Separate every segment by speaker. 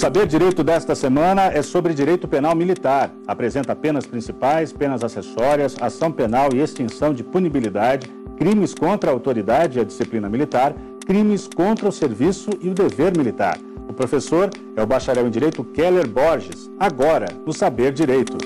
Speaker 1: Saber Direito desta semana é sobre direito penal militar. Apresenta penas principais, penas acessórias, ação penal e extinção de punibilidade, crimes contra a autoridade e a disciplina militar, crimes contra o serviço e o dever militar. O professor é o bacharel em Direito Keller Borges, agora no Saber Direito.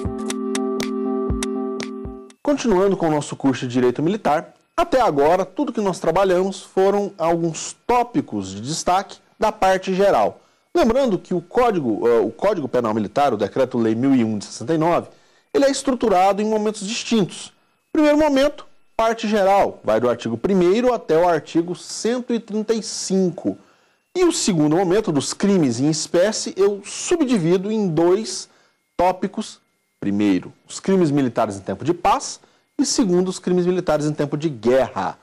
Speaker 1: Continuando com o nosso curso de Direito Militar, até agora tudo que nós trabalhamos foram alguns tópicos de destaque da parte geral. Lembrando que o Código, eh, o Código Penal Militar, o Decreto-Lei 1001 de 69, ele é estruturado em momentos distintos. Primeiro momento, parte geral, vai do artigo 1 até o artigo 135. E o segundo momento, dos crimes em espécie, eu subdivido em dois tópicos. Primeiro, os crimes militares em tempo de paz e segundo, os crimes militares em tempo de guerra.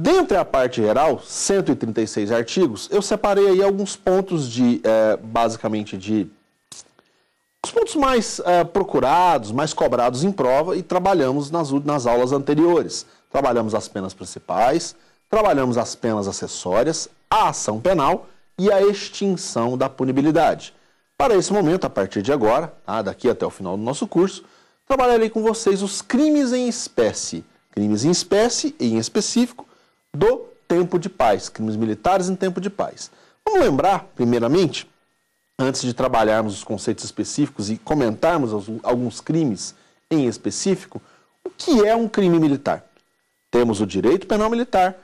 Speaker 1: Dentre a parte geral, 136 artigos, eu separei aí alguns pontos de, é, basicamente, de os pontos mais é, procurados, mais cobrados em prova e trabalhamos nas, nas aulas anteriores. Trabalhamos as penas principais, trabalhamos as penas acessórias, a ação penal e a extinção da punibilidade. Para esse momento, a partir de agora, tá, daqui até o final do nosso curso, trabalharei com vocês os crimes em espécie. Crimes em espécie e, em específico, do tempo de paz, crimes militares em tempo de paz. Vamos lembrar, primeiramente, antes de trabalharmos os conceitos específicos e comentarmos alguns crimes em específico, o que é um crime militar? Temos o direito penal militar,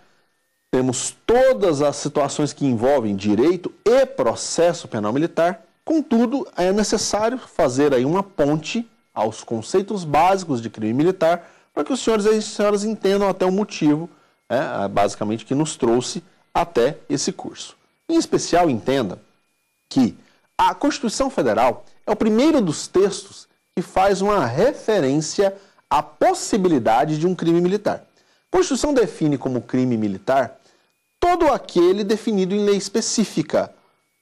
Speaker 1: temos todas as situações que envolvem direito e processo penal militar. Contudo, é necessário fazer aí uma ponte aos conceitos básicos de crime militar para que os senhores e as senhoras entendam até o motivo é, é, basicamente que nos trouxe até esse curso. Em especial, entenda que a Constituição Federal é o primeiro dos textos que faz uma referência à possibilidade de um crime militar. A Constituição define como crime militar todo aquele definido em lei específica.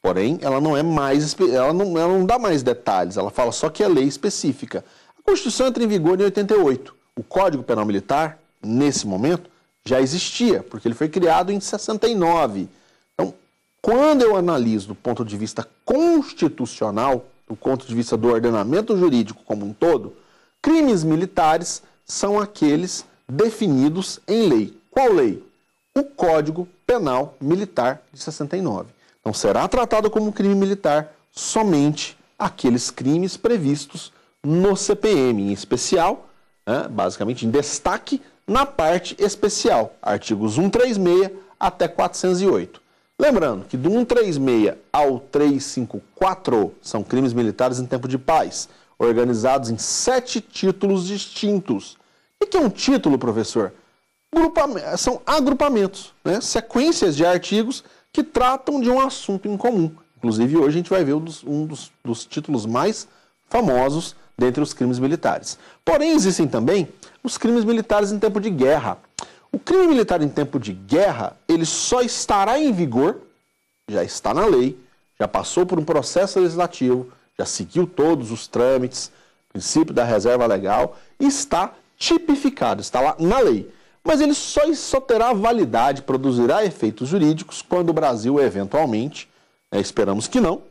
Speaker 1: Porém, ela não é mais, ela não, ela não dá mais detalhes, ela fala só que é lei específica. A Constituição entra em vigor em 88. O Código Penal Militar, nesse momento, já existia, porque ele foi criado em 69. Então, quando eu analiso do ponto de vista constitucional, do ponto de vista do ordenamento jurídico como um todo, crimes militares são aqueles definidos em lei. Qual lei? O Código Penal Militar de 69. Então, será tratado como crime militar somente aqueles crimes previstos no CPM, em especial, né, basicamente em destaque, na parte especial, artigos 136 até 408. Lembrando que do 136 ao 354 são crimes militares em tempo de paz, organizados em sete títulos distintos. O que é um título, professor? Grupamento, são agrupamentos, né? sequências de artigos que tratam de um assunto em comum. Inclusive, hoje a gente vai ver um dos, um dos, dos títulos mais famosos dentre os crimes militares. Porém, existem também os crimes militares em tempo de guerra. O crime militar em tempo de guerra, ele só estará em vigor, já está na lei, já passou por um processo legislativo, já seguiu todos os trâmites, princípio da reserva legal, está tipificado, está lá na lei. Mas ele só, só terá validade, produzirá efeitos jurídicos quando o Brasil, eventualmente, né, esperamos que não,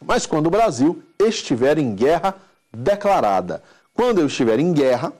Speaker 1: mas quando o Brasil estiver em guerra declarada. Quando eu estiver em guerra,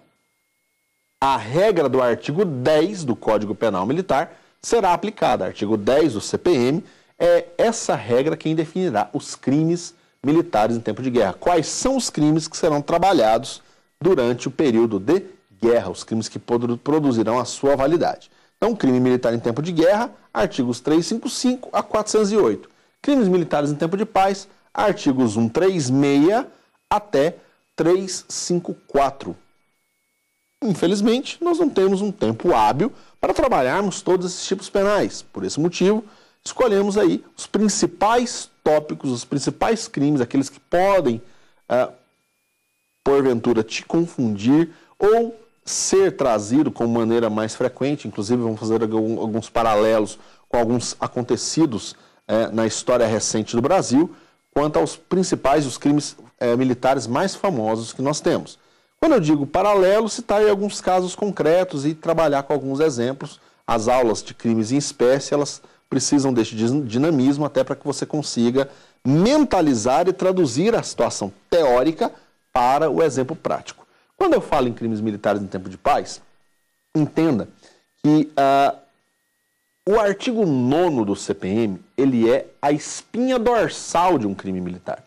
Speaker 1: a regra do artigo 10 do Código Penal Militar será aplicada. Artigo 10 do CPM é essa regra quem definirá os crimes militares em tempo de guerra. Quais são os crimes que serão trabalhados durante o período de guerra, os crimes que produzirão a sua validade. Então, crime militar em tempo de guerra, artigos 355 a 408. Crimes militares em tempo de paz, artigos 136 até 354. Infelizmente, nós não temos um tempo hábil para trabalharmos todos esses tipos penais. Por esse motivo, escolhemos aí os principais tópicos, os principais crimes, aqueles que podem, ah, porventura, te confundir ou ser trazido com maneira mais frequente. Inclusive, vamos fazer alguns paralelos com alguns acontecidos eh, na história recente do Brasil quanto aos principais, os crimes eh, militares mais famosos que nós temos. Quando eu digo paralelo, citar tá alguns casos concretos e trabalhar com alguns exemplos. As aulas de crimes em espécie, elas precisam deste dinamismo até para que você consiga mentalizar e traduzir a situação teórica para o exemplo prático. Quando eu falo em crimes militares em tempo de paz, entenda que uh, o artigo 9 do CPM, ele é a espinha dorsal de um crime militar.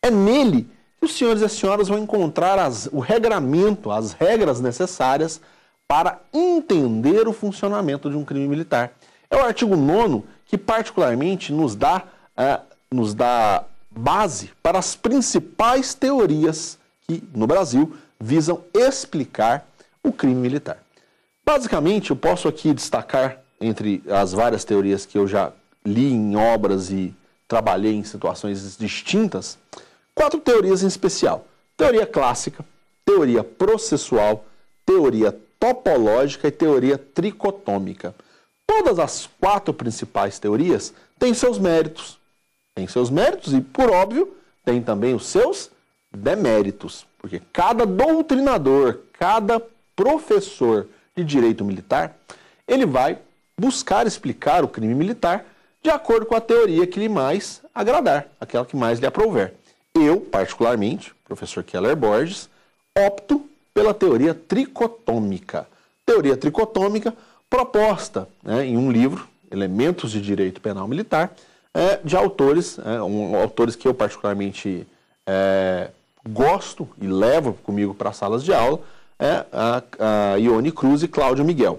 Speaker 1: É nele os senhores e as senhoras vão encontrar as, o regramento, as regras necessárias para entender o funcionamento de um crime militar. É o artigo 9 que, particularmente, nos dá, é, nos dá base para as principais teorias que, no Brasil, visam explicar o crime militar. Basicamente, eu posso aqui destacar, entre as várias teorias que eu já li em obras e trabalhei em situações distintas, quatro teorias em especial: teoria clássica, teoria processual, teoria topológica e teoria tricotômica. Todas as quatro principais teorias têm seus méritos. Têm seus méritos e, por óbvio, têm também os seus deméritos. Porque cada doutrinador, cada professor de direito militar, ele vai buscar explicar o crime militar de acordo com a teoria que lhe mais agradar, aquela que mais lhe aprouver. Eu, particularmente, professor Keller Borges, opto pela teoria tricotômica. Teoria tricotômica proposta né, em um livro, Elementos de Direito Penal Militar, é, de autores, é, um, autores que eu particularmente é, gosto e levo comigo para salas de aula, é a, a Ione Cruz e Cláudio Miguel.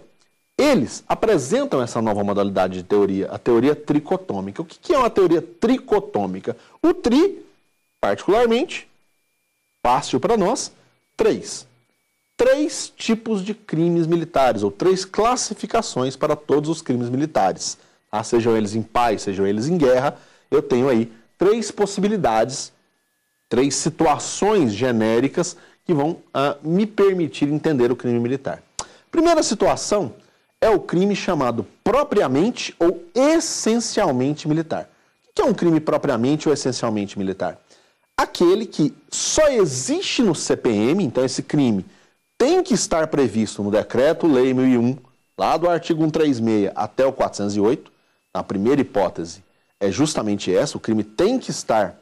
Speaker 1: Eles apresentam essa nova modalidade de teoria, a teoria tricotômica. O que é uma teoria tricotômica? O tri particularmente, fácil para nós, três. Três tipos de crimes militares, ou três classificações para todos os crimes militares. Ah, sejam eles em paz, sejam eles em guerra, eu tenho aí três possibilidades, três situações genéricas que vão ah, me permitir entender o crime militar. Primeira situação é o crime chamado propriamente ou essencialmente militar. O que é um crime propriamente ou essencialmente militar? aquele que só existe no CPM, então esse crime tem que estar previsto no decreto-lei 1001, lá do artigo 136 até o 408. A primeira hipótese é justamente essa: o crime tem que estar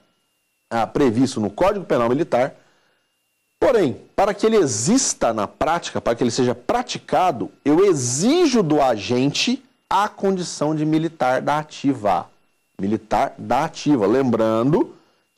Speaker 1: ah, previsto no Código Penal Militar. Porém, para que ele exista na prática, para que ele seja praticado, eu exijo do agente a condição de militar da ativa. Militar da ativa. Lembrando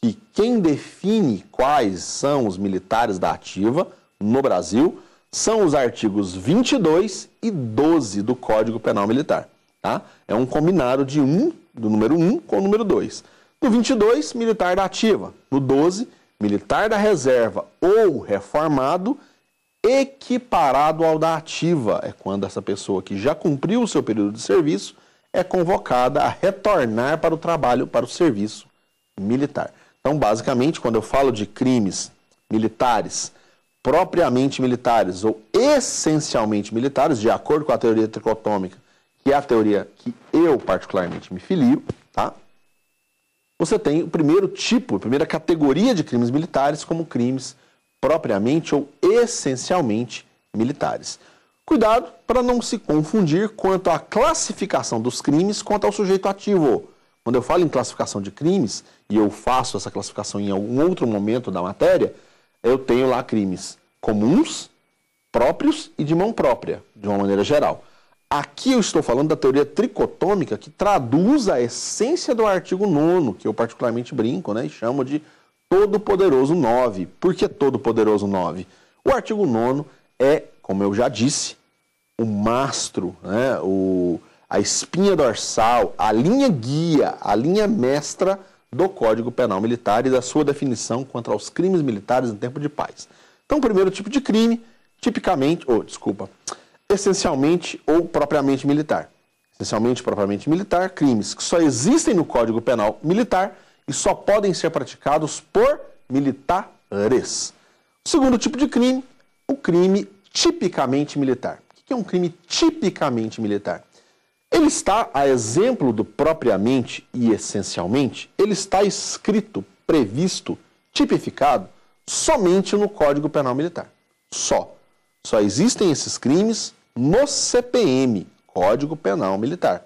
Speaker 1: e quem define quais são os militares da ativa no Brasil são os artigos 22 e 12 do Código Penal Militar. Tá? É um combinado de um, do número 1 com o número 2. No 22, militar da ativa. No 12, militar da reserva ou reformado equiparado ao da ativa. É quando essa pessoa que já cumpriu o seu período de serviço é convocada a retornar para o trabalho, para o serviço militar. Então, basicamente, quando eu falo de crimes militares, propriamente militares ou essencialmente militares, de acordo com a teoria tricotômica, que é a teoria que eu particularmente me filio, tá? Você tem o primeiro tipo, a primeira categoria de crimes militares como crimes propriamente ou essencialmente militares. Cuidado para não se confundir quanto à classificação dos crimes quanto ao sujeito ativo. Quando eu falo em classificação de crimes, e eu faço essa classificação em algum outro momento da matéria, eu tenho lá crimes comuns, próprios e de mão própria, de uma maneira geral. Aqui eu estou falando da teoria tricotômica que traduz a essência do artigo 9, que eu particularmente brinco né, e chamo de Todo-Poderoso 9. Por que Todo-Poderoso 9? O artigo 9 é, como eu já disse, o mastro, né, o, a espinha dorsal, a linha guia, a linha mestra do Código Penal Militar e da sua definição contra os crimes militares em tempo de paz. Então, o primeiro tipo de crime, tipicamente, ou desculpa, essencialmente ou propriamente militar. Essencialmente propriamente militar, crimes que só existem no Código Penal Militar e só podem ser praticados por militares. O segundo tipo de crime, o crime tipicamente militar. O que é um crime tipicamente militar? Ele está, a exemplo do propriamente e essencialmente, ele está escrito, previsto, tipificado somente no Código Penal Militar. Só. Só existem esses crimes no CPM, Código Penal Militar.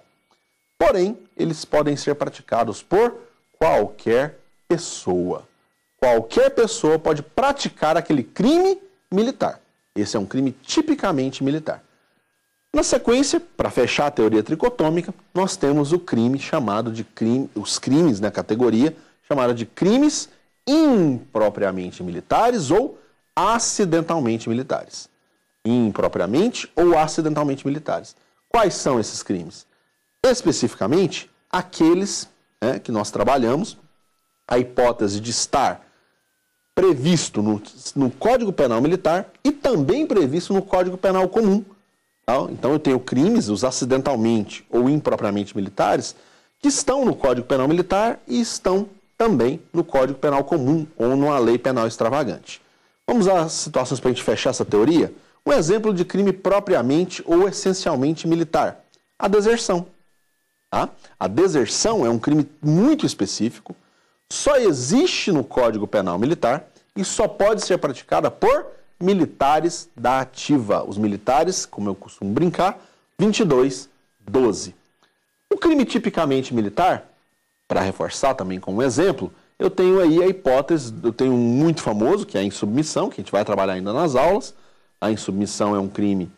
Speaker 1: Porém, eles podem ser praticados por qualquer pessoa. Qualquer pessoa pode praticar aquele crime militar. Esse é um crime tipicamente militar. Na sequência, para fechar a teoria tricotômica, nós temos o crime chamado de crime, os crimes na categoria chamada de crimes impropriamente militares ou acidentalmente militares. Impropriamente ou acidentalmente militares. Quais são esses crimes? Especificamente, aqueles né, que nós trabalhamos, a hipótese de estar previsto no, no Código Penal Militar e também previsto no Código Penal Comum então eu tenho crimes, os acidentalmente ou impropriamente militares, que estão no Código Penal Militar e estão também no Código Penal Comum ou numa lei penal extravagante. Vamos às situações para a gente fechar essa teoria? Um exemplo de crime propriamente ou essencialmente militar: a deserção. Tá? A deserção é um crime muito específico, só existe no Código Penal Militar e só pode ser praticada por militares da ativa. Os militares, como eu costumo brincar, 22, 12. O crime tipicamente militar, para reforçar também como exemplo, eu tenho aí a hipótese, eu tenho um muito famoso, que é a insubmissão, que a gente vai trabalhar ainda nas aulas. A insubmissão é um crime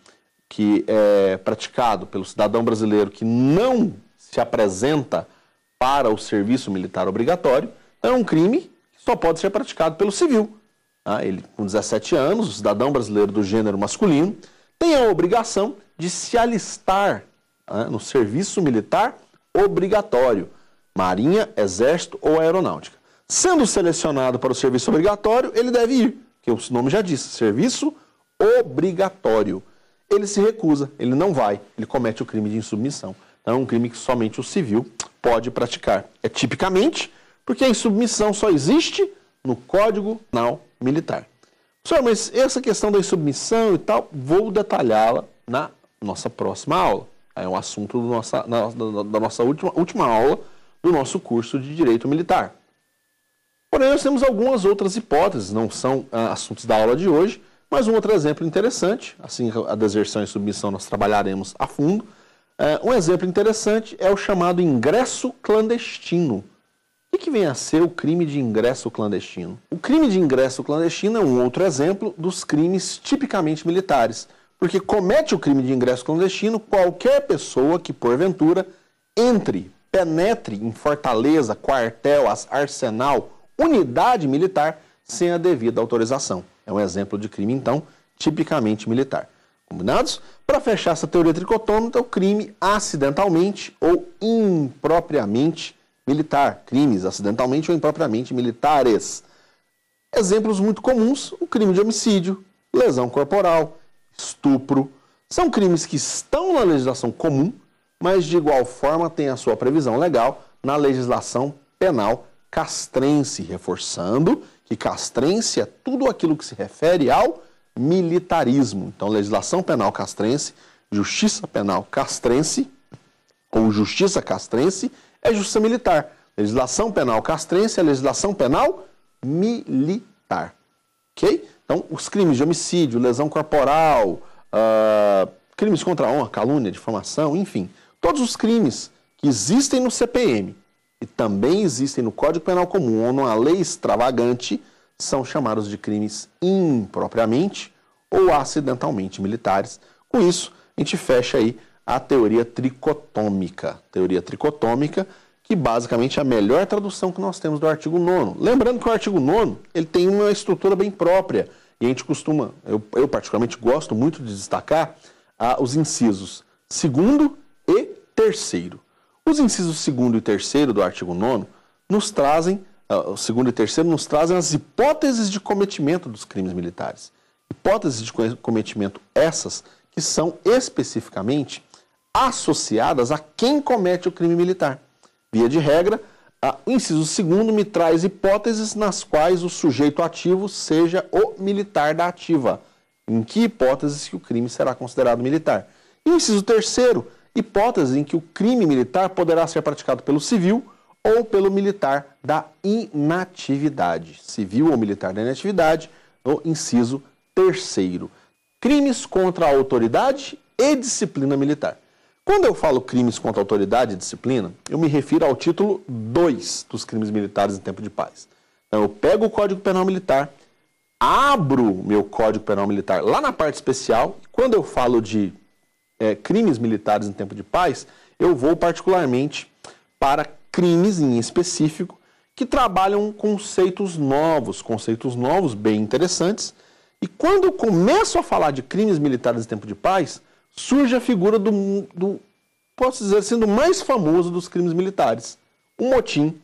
Speaker 1: que é praticado pelo cidadão brasileiro que não se apresenta para o serviço militar obrigatório. Então, é um crime que só pode ser praticado pelo civil, ah, ele com 17 anos, o cidadão brasileiro do gênero masculino, tem a obrigação de se alistar né, no serviço militar obrigatório, marinha, exército ou aeronáutica. Sendo selecionado para o serviço obrigatório, ele deve ir, que o nome já disse, serviço obrigatório. Ele se recusa, ele não vai, ele comete o crime de insubmissão. Então é um crime que somente o civil pode praticar. É tipicamente porque a insubmissão só existe no Código Penal militar. Senhor, mas essa questão da insubmissão e tal, vou detalhá-la na nossa próxima aula. É um assunto nossa, na, da, da, nossa última, última aula do nosso curso de Direito Militar. Porém, nós temos algumas outras hipóteses, não são ah, assuntos da aula de hoje, mas um outro exemplo interessante, assim a deserção e submissão nós trabalharemos a fundo. Eh, um exemplo interessante é o chamado ingresso clandestino. O que vem a ser o crime de ingresso clandestino? O crime de ingresso clandestino é um outro exemplo dos crimes tipicamente militares, porque comete o crime de ingresso clandestino qualquer pessoa que, porventura, entre, penetre em fortaleza, quartel, arsenal, unidade militar sem a devida autorização. É um exemplo de crime, então, tipicamente militar. Combinados? Para fechar essa teoria tricotômica, o crime acidentalmente ou impropriamente militar, crimes acidentalmente ou impropriamente militares. Exemplos muito comuns: o crime de homicídio, lesão corporal, estupro. São crimes que estão na legislação comum, mas de igual forma têm a sua previsão legal na legislação penal castrense, reforçando que castrense é tudo aquilo que se refere ao militarismo. Então, legislação penal castrense, justiça penal castrense ou justiça castrense é justiça militar. Legislação penal castrense é legislação penal militar. Ok? Então, os crimes de homicídio, lesão corporal, uh, crimes contra a honra, calúnia, difamação, enfim, todos os crimes que existem no CPM e também existem no Código Penal Comum ou numa lei extravagante são chamados de crimes impropriamente ou acidentalmente militares. Com isso, a gente fecha aí a teoria tricotômica. Teoria tricotômica, que basicamente é a melhor tradução que nós temos do artigo 9. Lembrando que o artigo 9 ele tem uma estrutura bem própria. E a gente costuma, eu, eu particularmente gosto muito de destacar ah, os incisos segundo e terceiro. Os incisos segundo e terceiro do artigo 9 nos trazem, ah, o segundo e terceiro nos trazem as hipóteses de cometimento dos crimes militares. Hipóteses de cometimento essas que são especificamente associadas a quem comete o crime militar. Via de regra, o inciso segundo me traz hipóteses nas quais o sujeito ativo seja o militar da ativa. Em que hipóteses que o crime será considerado militar? E o inciso terceiro, hipótese em que o crime militar poderá ser praticado pelo civil ou pelo militar da inatividade. Civil ou militar da inatividade, no inciso terceiro. Crimes contra a autoridade e disciplina militar. Quando eu falo crimes contra autoridade e disciplina, eu me refiro ao título 2 dos crimes militares em tempo de paz. Então, eu pego o Código Penal Militar, abro meu Código Penal Militar lá na parte especial, e quando eu falo de é, crimes militares em tempo de paz, eu vou particularmente para crimes em específico que trabalham conceitos novos, conceitos novos bem interessantes. E quando eu começo a falar de crimes militares em tempo de paz, surge a figura do, do posso dizer assim, mais famoso dos crimes militares, o motim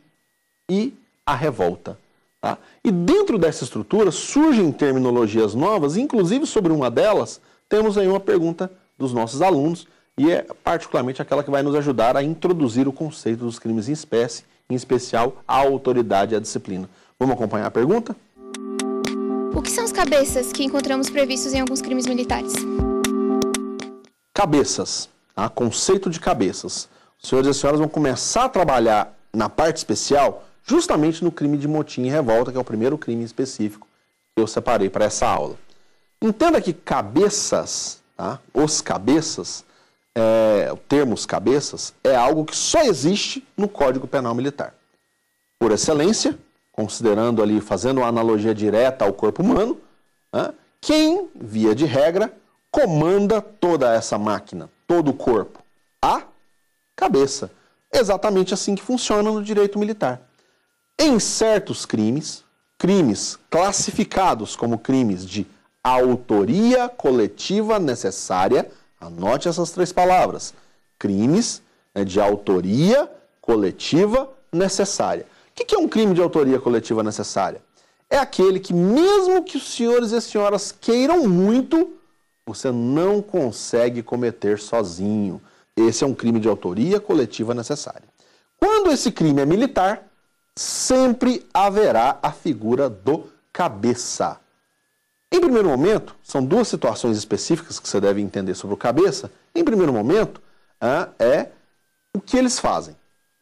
Speaker 1: e a revolta. Tá? E dentro dessa estrutura surgem terminologias novas, inclusive sobre uma delas temos aí uma pergunta dos nossos alunos e é particularmente aquela que vai nos ajudar a introduzir o conceito dos crimes em espécie, em especial a autoridade e a disciplina. Vamos acompanhar a pergunta? O que são as cabeças que encontramos previstos em alguns crimes militares? Cabeças, tá? conceito de cabeças. Os senhores e senhoras vão começar a trabalhar na parte especial justamente no crime de motim e revolta, que é o primeiro crime específico que eu separei para essa aula. Entenda que cabeças, tá? os cabeças, é, o termo os cabeças, é algo que só existe no Código Penal Militar. Por excelência, considerando ali, fazendo uma analogia direta ao corpo humano, né? quem, via de regra, comanda toda essa máquina, todo o corpo? A cabeça. Exatamente assim que funciona no direito militar. Em certos crimes, crimes classificados como crimes de autoria coletiva necessária, anote essas três palavras: crimes né, de autoria coletiva necessária. O que é um crime de autoria coletiva necessária? É aquele que, mesmo que os senhores e as senhoras queiram muito, você não consegue cometer sozinho. Esse é um crime de autoria coletiva necessária. Quando esse crime é militar, sempre haverá a figura do cabeça. Em primeiro momento, são duas situações específicas que você deve entender sobre o cabeça. Em primeiro momento, é o que eles fazem.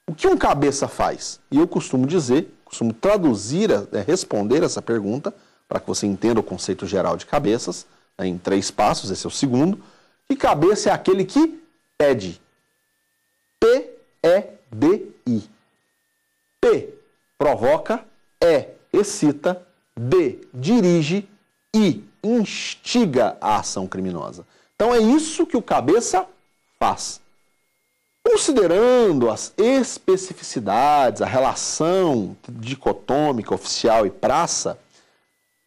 Speaker 1: O que um cabeça faz? E eu costumo dizer, costumo traduzir, é, responder essa pergunta, para que você entenda o conceito geral de cabeças em três passos, esse é o segundo. E cabeça é aquele que pede. P-E-D-I. P provoca, E excita, D dirige, e instiga a ação criminosa. Então é isso que o cabeça faz. Considerando as especificidades, a relação dicotômica oficial e praça,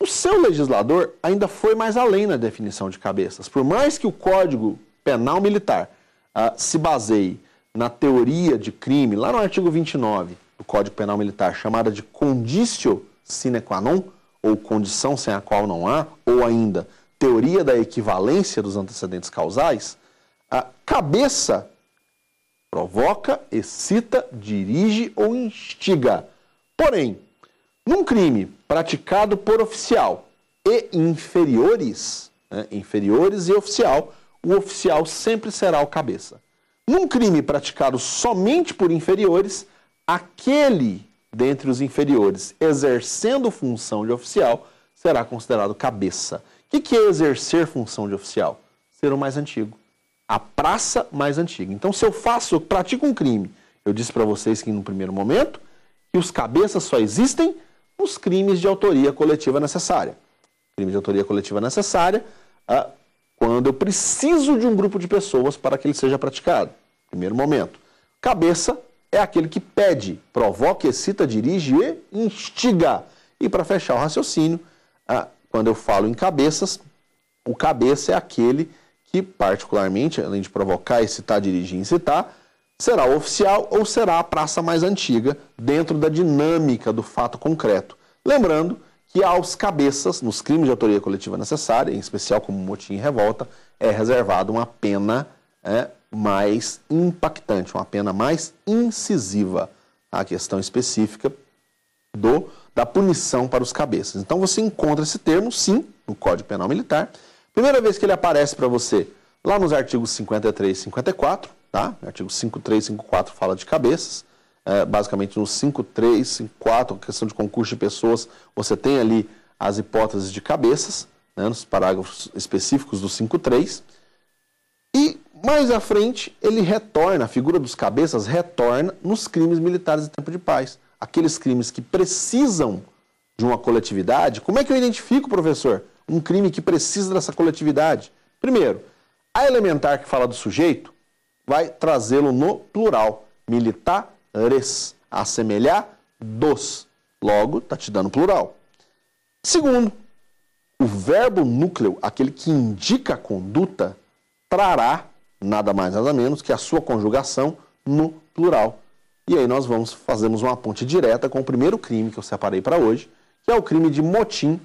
Speaker 1: o seu legislador ainda foi mais além na definição de cabeças. Por mais que o Código Penal Militar ah, se baseie na teoria de crime, lá no artigo 29 do Código Penal Militar, chamada de condicio sine qua non, ou condição sem a qual não há, ou ainda teoria da equivalência dos antecedentes causais, a cabeça provoca, excita, dirige ou instiga. Porém, num crime praticado por oficial e inferiores, né, inferiores e oficial, o oficial sempre será o cabeça. Num crime praticado somente por inferiores, aquele dentre os inferiores exercendo função de oficial será considerado cabeça. O que, que é exercer função de oficial? Ser o mais antigo. A praça mais antiga. Então, se eu faço, eu pratico um crime. Eu disse para vocês que, no primeiro momento, que os cabeças só existem os crimes de autoria coletiva necessária. Crime de autoria coletiva necessária ah, quando eu preciso de um grupo de pessoas para que ele seja praticado. Primeiro momento. Cabeça é aquele que pede, provoca, excita, dirige e instiga. E para fechar o raciocínio, ah, quando eu falo em cabeças, o cabeça é aquele que, particularmente, além de provocar, excitar, dirigir e incitar, será oficial ou será a praça mais antiga, dentro da dinâmica do fato concreto. Lembrando que aos cabeças, nos crimes de autoria coletiva necessária, em especial como motim e revolta, é reservada uma pena é, mais impactante, uma pena mais incisiva. A questão específica do da punição para os cabeças. Então você encontra esse termo, sim, no Código Penal Militar. Primeira vez que ele aparece para você lá nos artigos 53 e 54, Tá? Artigo 5354 fala de cabeças. É, basicamente, no 5354, questão de concurso de pessoas, você tem ali as hipóteses de cabeças, né, nos parágrafos específicos do 53. E mais à frente, ele retorna, a figura dos cabeças retorna nos crimes militares em tempo de paz. Aqueles crimes que precisam de uma coletividade. Como é que eu identifico, professor, um crime que precisa dessa coletividade? Primeiro, a elementar que fala do sujeito vai trazê-lo no plural. Militares. Assemelhar dos. Logo, está te dando plural. Segundo, o verbo núcleo, aquele que indica a conduta, trará nada mais nada menos que a sua conjugação no plural. E aí nós vamos fazermos uma ponte direta com o primeiro crime que eu separei para hoje, que é o crime de motim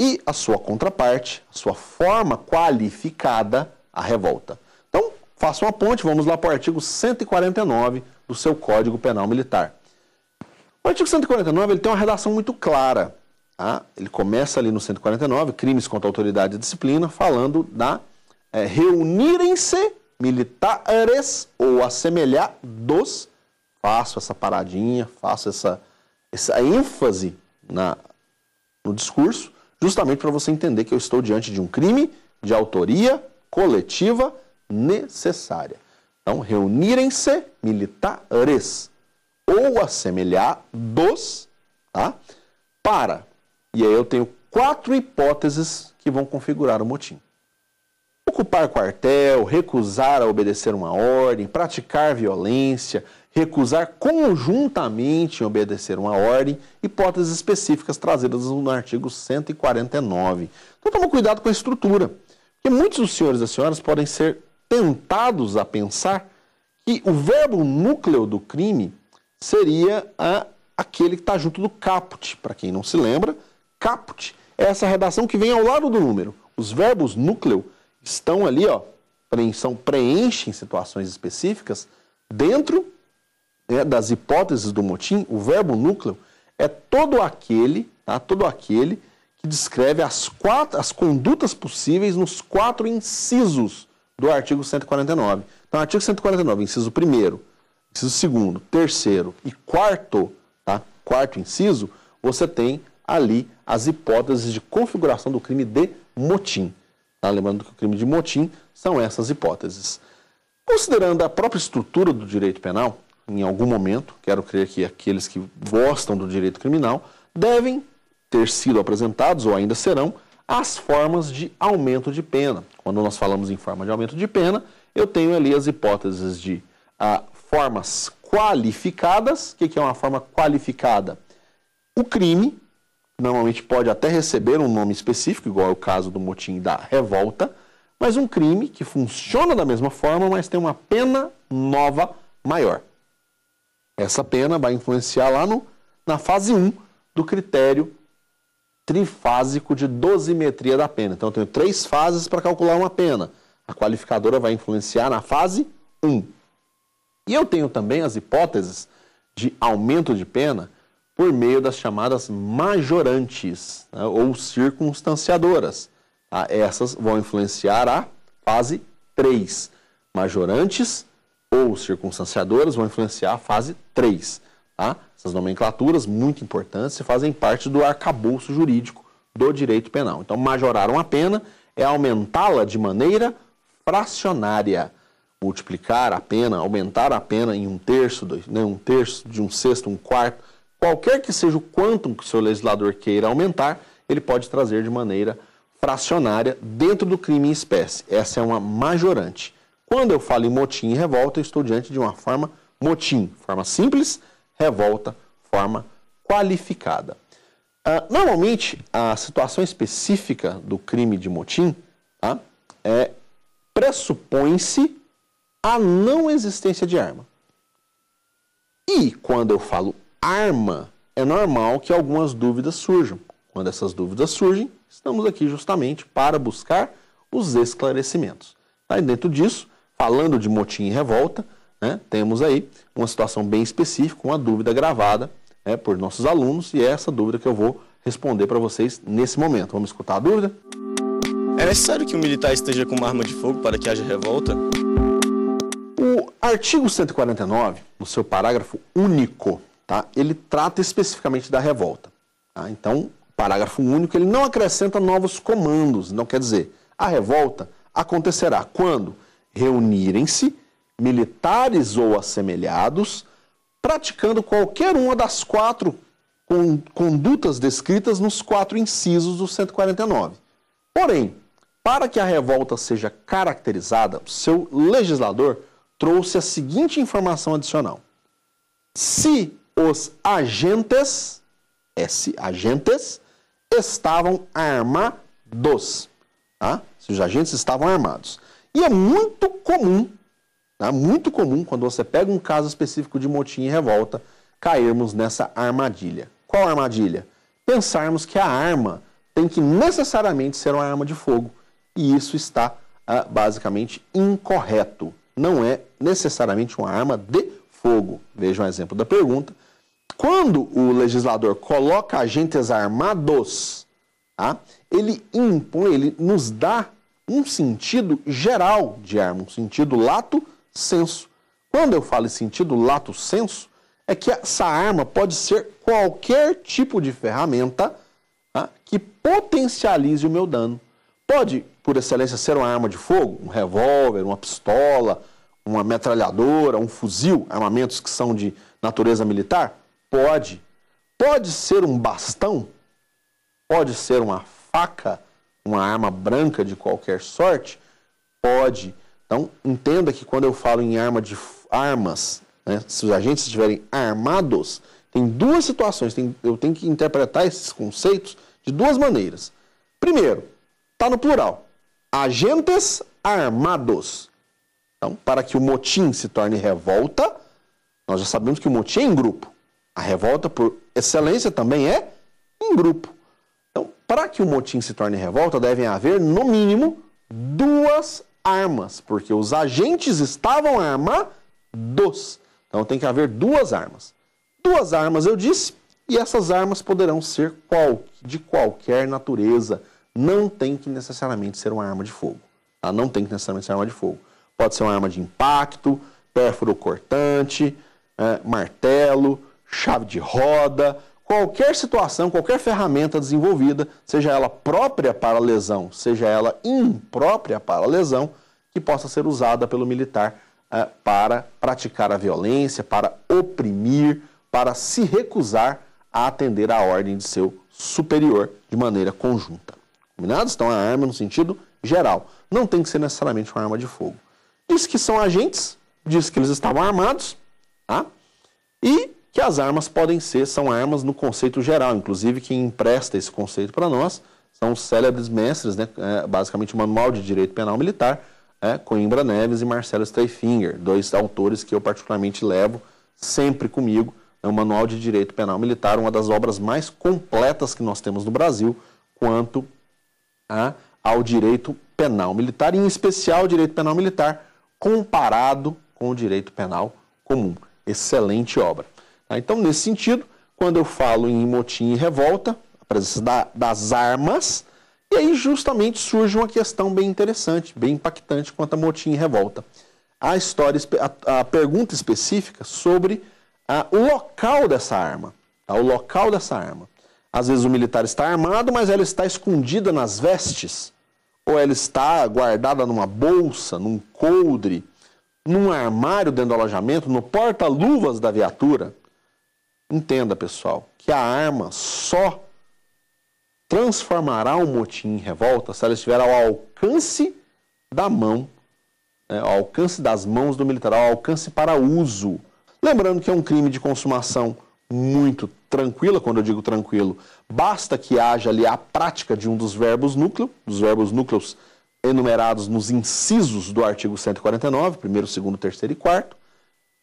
Speaker 1: e a sua contraparte, a sua forma qualificada, a revolta. Faça uma ponte, vamos lá para o artigo 149 do seu Código Penal Militar. O artigo 149 ele tem uma redação muito clara. Tá? Ele começa ali no 149, crimes contra a autoridade e disciplina, falando da é, reunirem-se militares ou assemelhar dos. Faço essa paradinha, faço essa, essa ênfase na, no discurso, justamente para você entender que eu estou diante de um crime de autoria coletiva necessária. Então, reunirem-se militares ou assemelhados tá? para. E aí eu tenho quatro hipóteses que vão configurar o motim. Ocupar quartel, recusar a obedecer uma ordem, praticar violência, recusar conjuntamente obedecer uma ordem, hipóteses específicas trazidas no artigo 149. Então toma cuidado com a estrutura, porque muitos dos senhores e das senhoras podem ser tentados a pensar que o verbo núcleo do crime seria a, aquele que está junto do caput. Para quem não se lembra, caput é essa redação que vem ao lado do número. Os verbos núcleo estão ali, ó, são, preenchem situações específicas dentro né, das hipóteses do motim. O verbo núcleo é todo aquele, tá? todo aquele que descreve as, quatro, as condutas possíveis nos quatro incisos do artigo 149. Então, artigo 149, inciso 1, inciso 2, terceiro e quarto, tá? quarto inciso, você tem ali as hipóteses de configuração do crime de motim. Tá? Lembrando que o crime de motim são essas hipóteses. Considerando a própria estrutura do direito penal, em algum momento, quero crer que aqueles que gostam do direito criminal devem ter sido apresentados, ou ainda serão, as formas de aumento de pena. Quando nós falamos em forma de aumento de pena, eu tenho ali as hipóteses de ah, formas qualificadas. O que é uma forma qualificada? O crime normalmente pode até receber um nome específico, igual é o caso do motim da revolta, mas um crime que funciona da mesma forma, mas tem uma pena nova maior. Essa pena vai influenciar lá no, na fase 1 do critério trifásico de dosimetria da pena. Então eu tenho três fases para calcular uma pena. A qualificadora vai influenciar na fase 1. E eu tenho também as hipóteses de aumento de pena por meio das chamadas majorantes né, ou circunstanciadoras. Tá? Essas vão influenciar a fase 3. Majorantes ou circunstanciadoras vão influenciar a fase 3. Tá? Essas nomenclaturas, muito importantes, fazem parte do arcabouço jurídico do direito penal. Então, majorar uma pena é aumentá-la de maneira fracionária. Multiplicar a pena, aumentar a pena em um terço, né, um terço, de um sexto, um quarto, qualquer que seja o quanto que o seu legislador queira aumentar, ele pode trazer de maneira fracionária dentro do crime em espécie. Essa é uma majorante. Quando eu falo em motim e revolta, eu estou diante de uma forma motim, forma simples, revolta, forma qualificada. Uh, normalmente, a situação específica do crime de motim tá, é, pressupõe-se a não existência de arma. E quando eu falo arma, é normal que algumas dúvidas surjam. Quando essas dúvidas surgem, estamos aqui justamente para buscar os esclarecimentos. Tá? E dentro disso, falando de motim e revolta, né, temos aí uma situação bem específica, uma dúvida gravada né, por nossos alunos, e é essa dúvida que eu vou responder para vocês nesse momento. Vamos escutar a dúvida? É necessário que o militar esteja com uma arma de fogo para que haja revolta? O artigo 149, no seu parágrafo único, tá, ele trata especificamente da revolta. Tá? Então, parágrafo único, ele não acrescenta novos comandos, não quer dizer, a revolta acontecerá quando reunirem-se militares ou assemelhados, praticando qualquer uma das quatro condutas descritas nos quatro incisos do 149. Porém, para que a revolta seja caracterizada, seu legislador trouxe a seguinte informação adicional: se os agentes, S agentes, estavam armados, tá? se os agentes estavam armados. E é muito comum Tá? Muito comum, quando você pega um caso específico de motim e revolta, cairmos nessa armadilha. Qual armadilha? Pensarmos que a arma tem que necessariamente ser uma arma de fogo. E isso está ah, basicamente incorreto. Não é necessariamente uma arma de fogo. Veja um exemplo da pergunta. Quando o legislador coloca agentes armados, tá? ele impõe, ele nos dá um sentido geral de arma, um sentido lato senso. Quando eu falo em sentido lato senso, é que essa arma pode ser qualquer tipo de ferramenta tá, que potencialize o meu dano. Pode, por excelência, ser uma arma de fogo, um revólver, uma pistola, uma metralhadora, um fuzil, armamentos que são de natureza militar? Pode. Pode ser um bastão? Pode ser uma faca, uma arma branca de qualquer sorte? Pode. Então, entenda que quando eu falo em arma de armas, né, se os agentes estiverem armados, tem duas situações. Tem, eu tenho que interpretar esses conceitos de duas maneiras. Primeiro, está no plural. Agentes armados. Então, para que o motim se torne revolta, nós já sabemos que o motim é em grupo. A revolta, por excelência, também é em grupo. Então, para que o motim se torne revolta, devem haver, no mínimo, duas armas, porque os agentes estavam armados. Então tem que haver duas armas. Duas armas, eu disse, e essas armas poderão ser qual, de qualquer natureza. Não tem que necessariamente ser uma arma de fogo. Tá? Não tem que necessariamente ser uma arma de fogo. Pode ser uma arma de impacto, pérfuro cortante, é, martelo, chave de roda, qualquer situação, qualquer ferramenta desenvolvida, seja ela própria para lesão, seja ela imprópria para lesão, que possa ser usada pelo militar eh, para praticar a violência, para oprimir, para se recusar a atender à ordem de seu superior de maneira conjunta. Combinados? Então, a arma no sentido geral. Não tem que ser necessariamente uma arma de fogo. Diz que são agentes, diz que eles estavam armados, tá? E que as armas podem ser, são armas no conceito geral. Inclusive, quem empresta esse conceito para nós são os célebres mestres, né? É, basicamente o Manual de Direito Penal Militar, é, Coimbra Neves e Marcelo Streifinger, dois autores que eu particularmente levo sempre comigo. É o Manual de Direito Penal Militar, uma das obras mais completas que nós temos no Brasil quanto a, ao direito penal militar, em especial o direito penal militar comparado com o direito penal comum. Excelente obra. Tá? Então, nesse sentido, quando eu falo em motim e revolta, a presença da, das armas, e aí justamente surge uma questão bem interessante, bem impactante quanto a motim e revolta. A história, a, a pergunta específica sobre a, o local dessa arma, tá? o local dessa arma. Às vezes o militar está armado, mas ela está escondida nas vestes, ou ela está guardada numa bolsa, num coldre, num armário dentro do alojamento, no porta-luvas da viatura. Entenda, pessoal, que a arma só transformará um motim em revolta se ela estiver ao alcance da mão, né, ao alcance das mãos do militar, ao alcance para uso. Lembrando que é um crime de consumação muito tranquila, quando eu digo tranquilo, basta que haja ali a prática de um dos verbos núcleo, dos verbos núcleos enumerados nos incisos do artigo 149, primeiro, segundo, terceiro e quarto,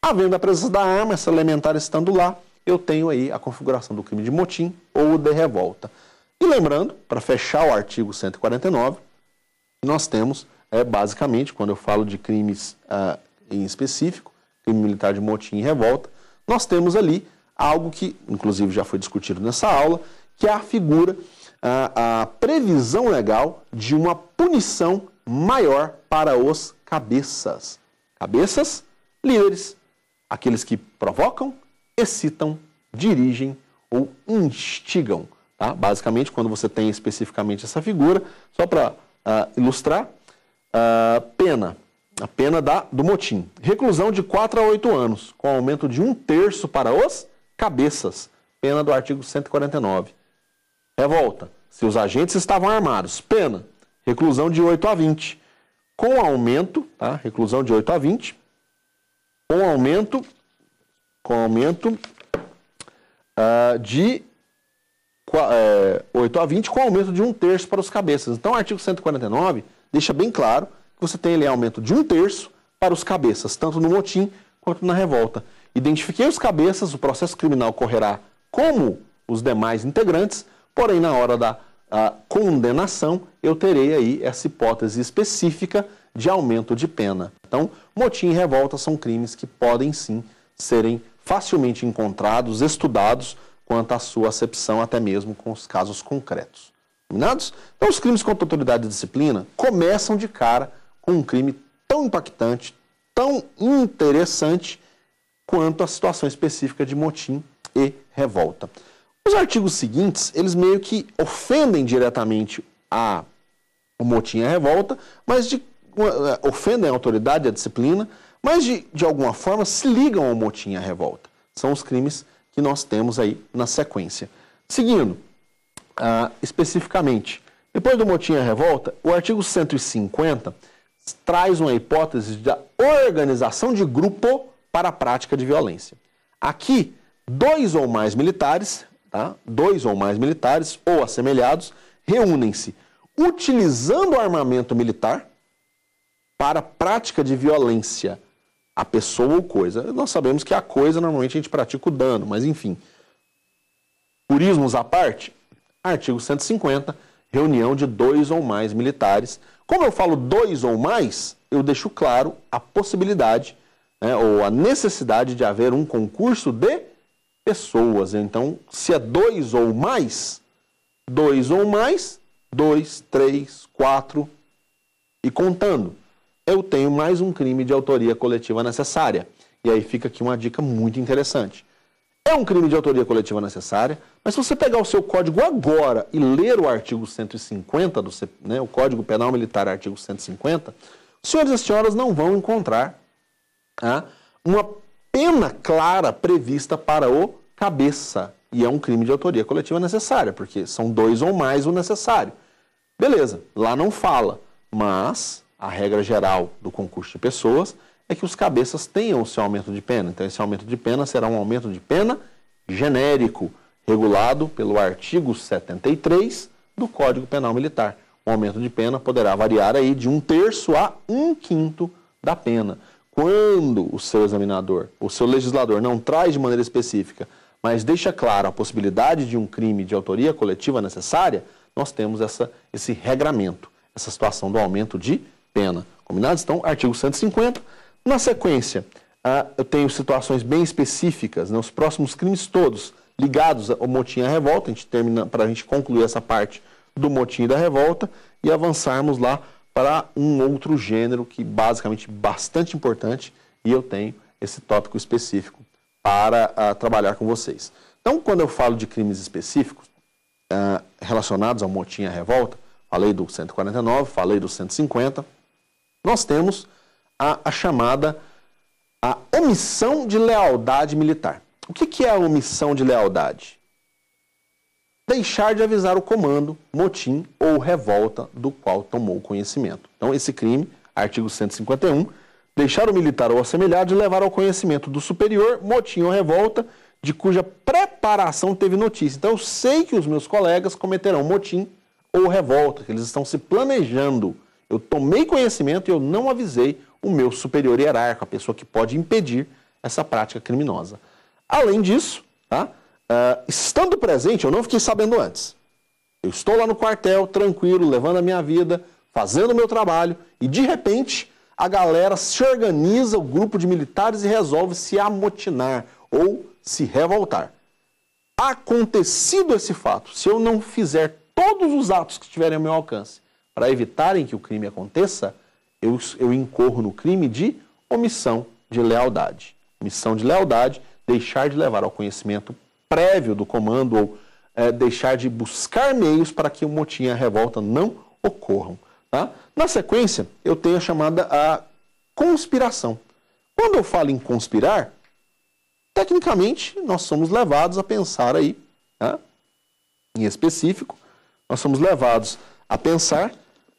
Speaker 1: havendo a presença da arma, essa elementar estando lá, eu tenho aí a configuração do crime de motim ou de revolta. E lembrando, para fechar o artigo 149, nós temos, é, basicamente, quando eu falo de crimes ah, em específico, crime militar de motim e revolta, nós temos ali algo que, inclusive, já foi discutido nessa aula, que é a figura, ah, a previsão legal de uma punição maior para os cabeças. Cabeças, líderes, aqueles que provocam, excitam, dirigem ou instigam. Tá? Basicamente, quando você tem especificamente essa figura, só para uh, ah, ilustrar, uh, pena. A pena da, do motim. Reclusão de 4 a 8 anos, com aumento de um terço para os cabeças. Pena do artigo 149. Revolta. Se os agentes estavam armados, pena. Reclusão de 8 a 20. Com aumento, tá? Reclusão de 8 a 20. Com aumento com aumento uh, de é, 8 eh, a 20, com aumento de um terço para os cabeças. Então, o artigo 149 deixa bem claro que você tem ali aumento de um terço para os cabeças, tanto no motim quanto na revolta. Identifiquei os cabeças, o processo criminal correrá como os demais integrantes, porém, na hora da ah, condenação, eu terei aí essa hipótese específica de aumento de pena. Então, motim e revolta são crimes que podem sim serem facilmente encontrados, estudados quanto à sua acepção, até mesmo com os casos concretos. Combinados? Então, os crimes contra autoridade e disciplina começam de cara com um crime tão impactante, tão interessante quanto a situação específica de motim e revolta. Os artigos seguintes, eles meio que ofendem diretamente a, o motim e a revolta, mas de, uh, ofendem a autoridade e a disciplina, mas de, de alguma forma se ligam ao motim e à revolta. São os crimes que nós temos aí na sequência. Seguindo, ah, especificamente, depois do motim e revolta, o artigo 150 traz uma hipótese da organização de grupo para a prática de violência. Aqui, dois ou mais militares, tá? dois ou mais militares ou assemelhados, reúnem-se utilizando armamento militar para prática de violência a pessoa ou coisa. Nós sabemos que a coisa normalmente a gente pratica o dano, mas enfim. Purismos à parte, artigo 150, reunião de dois ou mais militares. Como eu falo dois ou mais, eu deixo claro a possibilidade né, ou a necessidade de haver um concurso de pessoas. Então, se é dois ou mais, dois ou mais, dois, três, quatro e contando eu tenho mais um crime de autoria coletiva necessária. E aí fica aqui uma dica muito interessante. É um crime de autoria coletiva necessária, mas se você pegar o seu código agora e ler o artigo 150, do, né, o Código Penal Militar, artigo 150, senhores e senhoras não vão encontrar tá, uma pena clara prevista para o cabeça. E é um crime de autoria coletiva necessária, porque são dois ou mais o necessário. Beleza, lá não fala, mas a regra geral do concurso de pessoas é que os cabeças tenham o seu aumento de pena. Então, esse aumento de pena será um aumento de pena genérico, regulado pelo artigo 73 do Código Penal Militar. O aumento de pena poderá variar aí de um terço a um quinto da pena. Quando o seu examinador, o seu legislador não traz de maneira específica, mas deixa claro a possibilidade de um crime de autoria coletiva necessária, nós temos essa, esse regramento, essa situação do aumento de pena. Combinados? Então, artigo 150. Na sequência, ah, eu tenho situações bem específicas, né, os próximos crimes todos ligados ao motim e à revolta, a gente termina para a gente concluir essa parte do motim e da revolta e avançarmos lá para um outro gênero que basicamente bastante importante e eu tenho esse tópico específico para ah, trabalhar com vocês. Então, quando eu falo de crimes específicos ah, relacionados ao motim e à revolta, falei do 149, falei do 150, nós temos a, a chamada a omissão de lealdade militar. O que, que é a omissão de lealdade? Deixar de avisar o comando, motim ou revolta do qual tomou conhecimento. Então, esse crime, artigo 151, deixar o militar ou assemelhado de levar ao conhecimento do superior motim ou revolta de cuja preparação teve notícia. Então eu sei que os meus colegas cometerão motim ou revolta, que eles estão se planejando eu tomei conhecimento e eu não avisei o meu superior hierárquico, a pessoa que pode impedir essa prática criminosa. Além disso, tá? Uh, estando presente, eu não fiquei sabendo antes. Eu estou lá no quartel, tranquilo, levando a minha vida, fazendo o meu trabalho, e de repente a galera se organiza, o grupo de militares, e resolve se amotinar ou se revoltar. Acontecido esse fato, se eu não fizer todos os atos que estiverem ao meu alcance para evitarem que o crime aconteça, eu, eu incorro no crime de omissão de lealdade. Omissão de lealdade, deixar de levar ao conhecimento prévio do comando ou é, deixar de buscar meios para que o motim e a revolta não ocorram. Tá? Na sequência, eu tenho a chamada a conspiração. Quando eu falo em conspirar, tecnicamente nós somos levados a pensar aí, tá? em específico, nós somos levados a pensar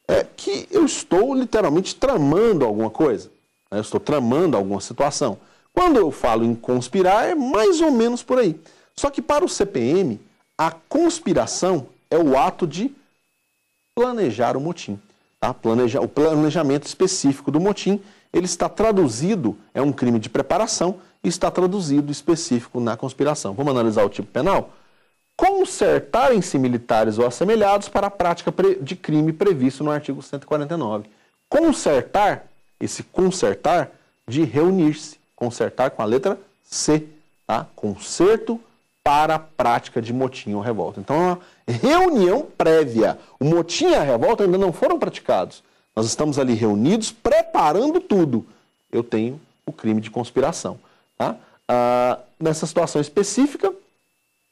Speaker 1: é que eu estou literalmente tramando alguma coisa. Né? Eu estou tramando alguma situação. Quando eu falo em conspirar, é mais ou menos por aí. Só que para o CPM, a conspiração é o ato de planejar o motim. Tá? Planeja, o planejamento específico do motim, ele está traduzido, é um crime de preparação, e está traduzido específico na conspiração. Vamos analisar o tipo penal? consertarem-se militares ou assemelhados para a prática de crime previsto no artigo 149. Consertar, esse consertar, de reunir-se, consertar com a letra C, tá? Conserto para a prática de motim ou revolta. Então, é uma reunião prévia. O motim e a revolta ainda não foram praticados. Nós estamos ali reunidos, preparando tudo. Eu tenho o crime de conspiração. Tá? Ah, nessa situação específica,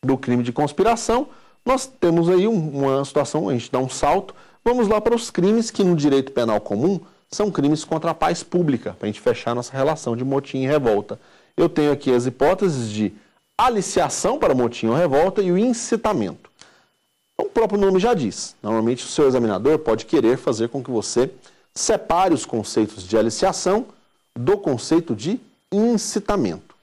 Speaker 1: do crime de conspiração, nós temos aí uma situação, a gente dá um salto. Vamos lá para os crimes que no direito penal comum são crimes contra a paz pública, para a gente fechar nossa relação de motim e revolta. Eu tenho aqui as hipóteses de aliciação para motim ou revolta e o incitamento. Então, o próprio nome já diz. Normalmente, o seu examinador pode querer fazer com que você separe os conceitos de aliciação do conceito de incitamento.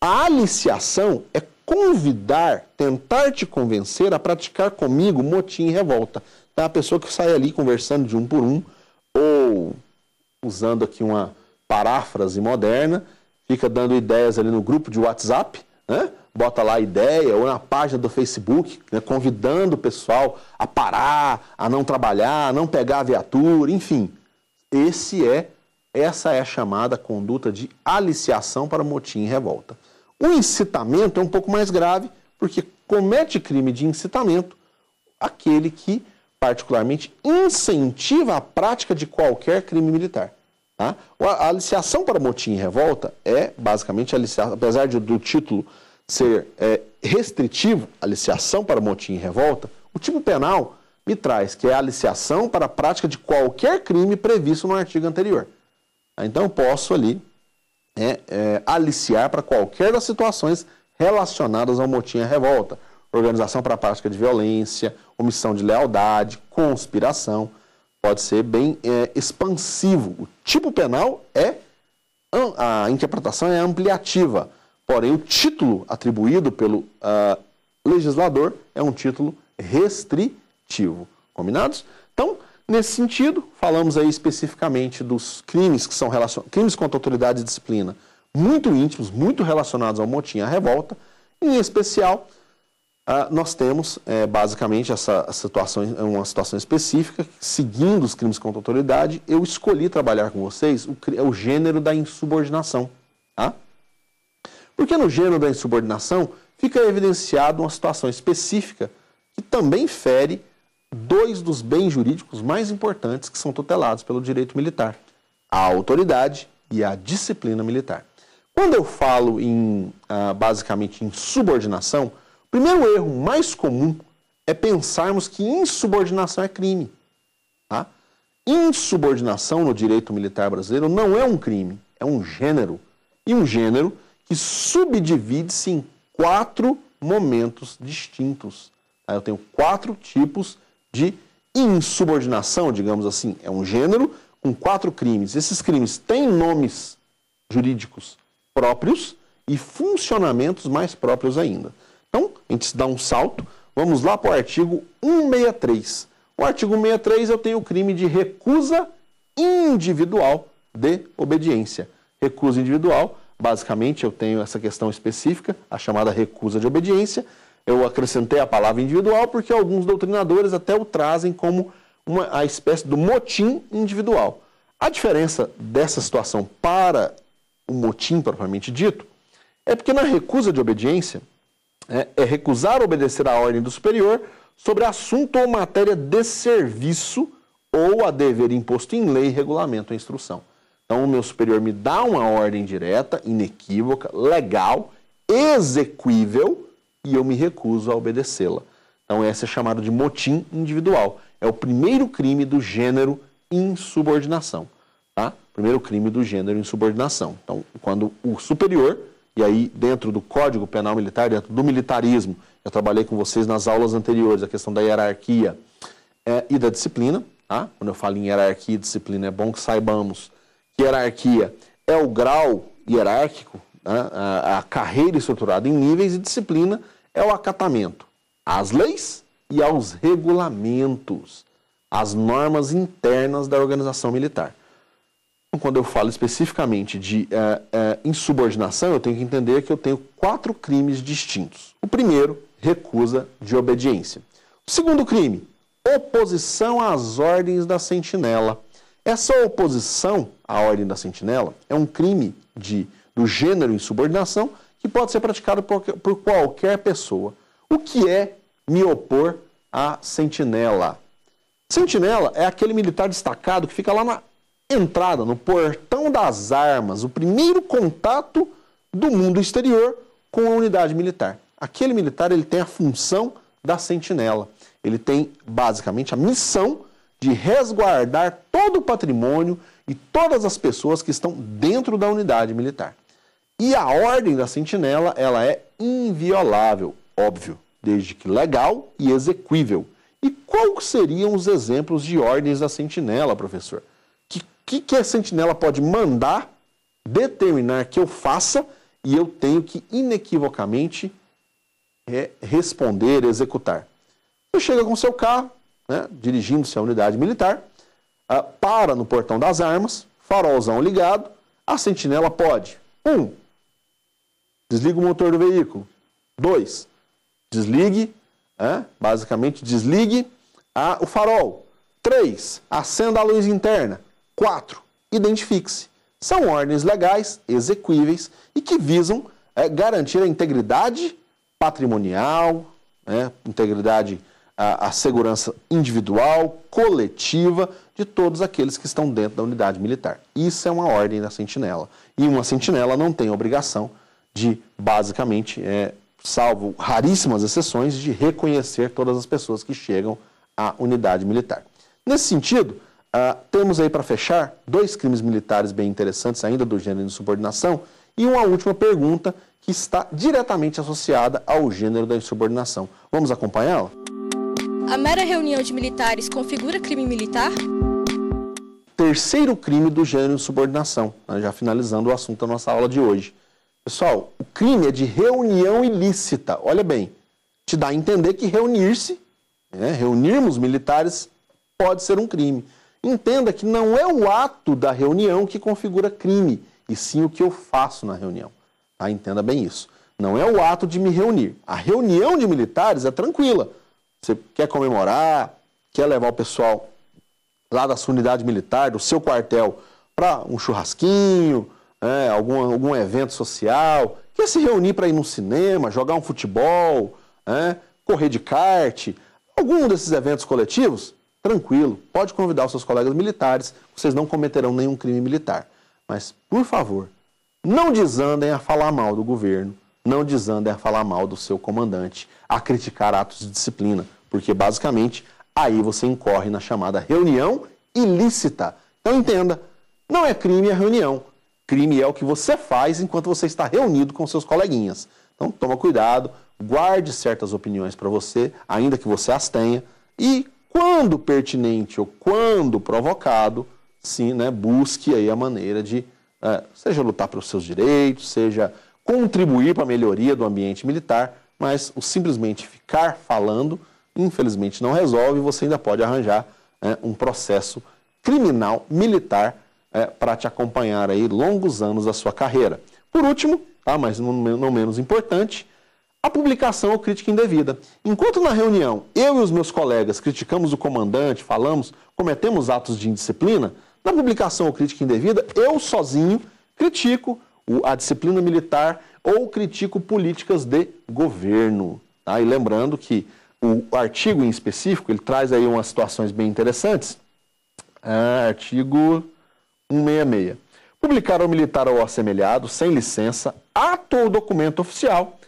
Speaker 1: A aliciação é convidar, tentar te convencer a praticar comigo motim e revolta. Tá? A pessoa que sai ali conversando de um por um, ou usando aqui uma paráfrase moderna, fica dando ideias ali no grupo de WhatsApp, né? bota lá a ideia, ou na página do Facebook, né? convidando o pessoal a parar, a não trabalhar, a não pegar a viatura, enfim. Esse é, essa é a chamada conduta de aliciação para motim e revolta. O incitamento é um pouco mais grave, porque comete crime de incitamento aquele que, particularmente, incentiva a prática de qualquer crime militar. Tá? A aliciação para motim e revolta é basicamente aliciação, apesar de, do título ser é, restritivo, aliciação para motim e revolta, o tipo penal me traz que é a aliciação para a prática de qualquer crime previsto no artigo anterior. Então, posso ali é, é, aliciar para qualquer das situações relacionadas ao motim à revolta. Organização para a prática de violência, omissão de lealdade, conspiração. Pode ser bem é, expansivo. O tipo penal é. A interpretação é ampliativa. Porém, o título atribuído pelo uh, legislador é um título restritivo. Combinados? Nesse sentido, falamos aí especificamente dos crimes que são crimes contra autoridade e disciplina, muito íntimos, muito relacionados ao motim, à revolta. Em especial, ah, nós temos eh, basicamente essa situação, uma situação específica, seguindo os crimes contra autoridade, eu escolhi trabalhar com vocês o, o gênero da insubordinação. Tá? Porque no gênero da insubordinação fica evidenciado uma situação específica que também fere dois dos bens jurídicos mais importantes que são tutelados pelo direito militar: a autoridade e a disciplina militar. Quando eu falo em ah, basicamente em subordinação, o primeiro erro mais comum é pensarmos que insubordinação é crime. Tá? Insubordinação no direito militar brasileiro não é um crime, é um gênero. E um gênero que subdivide-se em quatro momentos distintos. Tá? Eu tenho quatro tipos de insubordinação, digamos assim. É um gênero com quatro crimes. Esses crimes têm nomes jurídicos próprios e funcionamentos mais próprios ainda. Então, a gente dá um salto, vamos lá para o artigo 163. O artigo 163 eu tenho o crime de recusa individual de obediência. Recusa individual, basicamente eu tenho essa questão específica, a chamada recusa de obediência, eu acrescentei a palavra individual porque alguns doutrinadores até o trazem como uma, a espécie do motim individual. A diferença dessa situação para o motim propriamente dito é porque na recusa de obediência é, é recusar obedecer à ordem do superior sobre assunto ou matéria de serviço ou a dever imposto em lei, regulamento ou instrução. Então, o meu superior me dá uma ordem direta, inequívoca, legal, execuível e eu me recuso a obedecê-la. Então, essa é chamado de motim individual. É o primeiro crime do gênero insubordinação. Tá? Primeiro crime do gênero insubordinação. Então, quando o superior, e aí dentro do Código Penal Militar, dentro do militarismo, eu trabalhei com vocês nas aulas anteriores, a questão da hierarquia é, e da disciplina. Tá? Quando eu falo em hierarquia e disciplina, é bom que saibamos que hierarquia é o grau hierárquico, né? a, a carreira estruturada em níveis e disciplina é o acatamento às leis e aos regulamentos, às normas internas da organização militar. Então, quando eu falo especificamente de é, é, insubordinação, eu tenho que entender que eu tenho quatro crimes distintos. O primeiro, recusa de obediência. O segundo crime, oposição às ordens da sentinela. Essa oposição à ordem da sentinela é um crime de, do gênero insubordinação que pode ser praticado por, por qualquer pessoa. O que é me opor à sentinela? Sentinela é aquele militar destacado que fica lá na entrada, no portão das armas, o primeiro contato do mundo exterior com a unidade militar. Aquele militar ele tem a função da sentinela. Ele tem basicamente a missão de resguardar todo o patrimônio e todas as pessoas que estão dentro da unidade militar. E a ordem da sentinela, ela é inviolável, óbvio, desde que legal e exequível. E quais seriam os exemplos de ordens da sentinela, professor? O que, que a sentinela pode mandar, determinar que eu faça e eu tenho que inequivocamente é, responder, executar? Você chega com seu carro, né, dirigindo-se à unidade militar, ah, para no portão das armas, farolzão ligado, a sentinela pode Um, Desligue o motor do veículo. 2. Desligue, basicamente, desligue a, o farol. 3. Acenda a luz interna. 4. Identifique-se. São ordens legais, execuíveis e que visam é, garantir a integridade patrimonial, né? integridade, a, a segurança individual, coletiva de todos aqueles que estão dentro da unidade militar. Isso é uma ordem da sentinela. E uma sentinela não tem obrigação de, basicamente, é, salvo raríssimas exceções, de reconhecer todas as pessoas que chegam à unidade militar. Nesse sentido, ah, temos aí para fechar dois crimes militares bem interessantes ainda do gênero de insubordinação e uma última pergunta que está diretamente associada ao gênero da insubordinação. Vamos acompanhá-la? A mera reunião de militares configura crime militar? Terceiro crime do gênero de insubordinação, já finalizando o assunto da nossa aula de hoje. Pessoal, o crime é de reunião ilícita. Olha bem, te dá a entender que reunir-se, né, reunirmos militares, pode ser um crime. Entenda que não é o ato da reunião que configura crime, e sim o que eu faço na reunião. Tá? Entenda bem isso. Não é o ato de me reunir. A reunião de militares é tranquila. Você quer comemorar, quer levar o pessoal lá da sua unidade militar, do seu quartel, para um churrasquinho, é, algum, algum evento social, quer é se reunir para ir no cinema, jogar um futebol, é, correr de kart, algum desses eventos coletivos, tranquilo, pode convidar os seus colegas militares, vocês não cometerão nenhum crime militar. Mas, por favor, não desandem a falar mal do governo, não desandem a falar mal do seu comandante, a criticar atos de disciplina, porque basicamente aí você incorre na chamada reunião ilícita. Então entenda, não é crime a é reunião, Crime é o que você faz enquanto você está reunido com seus coleguinhas. Então toma cuidado, guarde certas opiniões para você, ainda que você as tenha, e quando pertinente ou quando provocado, sim, né, busque aí a maneira de, é, seja lutar pelos seus direitos, seja contribuir para a melhoria do ambiente militar, mas o simplesmente ficar falando, infelizmente, não resolve. Você ainda pode arranjar é, um processo criminal militar é, para te acompanhar aí longos anos da sua carreira. Por último, tá, mas não, não menos importante, a publicação ou crítica indevida. Enquanto na reunião eu e os meus colegas criticamos o comandante, falamos, cometemos atos de indisciplina, na publicação ou crítica indevida eu sozinho critico a disciplina militar ou critico políticas de governo. Tá? E lembrando que o artigo em específico, ele traz aí umas situações bem interessantes. Ah, artigo 166. Publicar ou militar ou assemelhado, sem licença, ato ou documento oficial,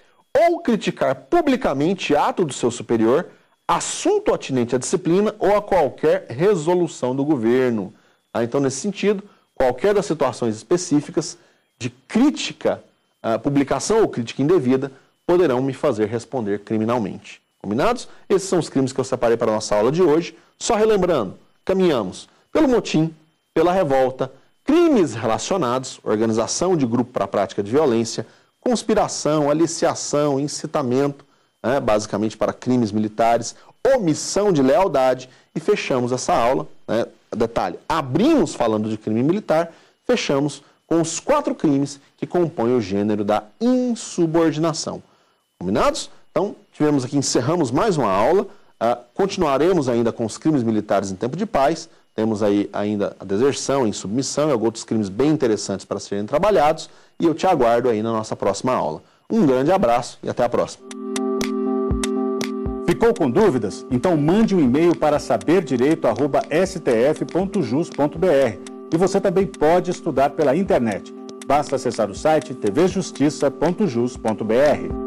Speaker 1: ou criticar publicamente ato do seu superior, assunto atinente à disciplina ou a qualquer resolução do governo. Ah, então, nesse sentido, qualquer das situações específicas de crítica, ah, publicação ou crítica indevida, poderão me fazer responder criminalmente. Combinados? Esses são os crimes que eu separei para a nossa aula de hoje. Só relembrando, caminhamos pelo motim pela revolta, crimes relacionados, organização de grupo para a prática de violência, conspiração, aliciação, incitamento, né, basicamente para crimes militares, omissão de lealdade e fechamos essa aula. Né, detalhe, abrimos falando de crime militar, fechamos com os quatro crimes que compõem o gênero da insubordinação. Combinados? Então, tivemos aqui, encerramos mais uma aula. Uh, continuaremos ainda com os crimes militares em tempo de paz, temos aí ainda a deserção, a insubmissão e alguns crimes bem interessantes para serem trabalhados. E eu te aguardo aí na nossa próxima aula. Um grande abraço e até a próxima. Ficou com dúvidas? Então mande um e-mail para saberdireito.stf.jus.br. E você também pode estudar pela internet. Basta acessar o site tvjustiça.jus.br.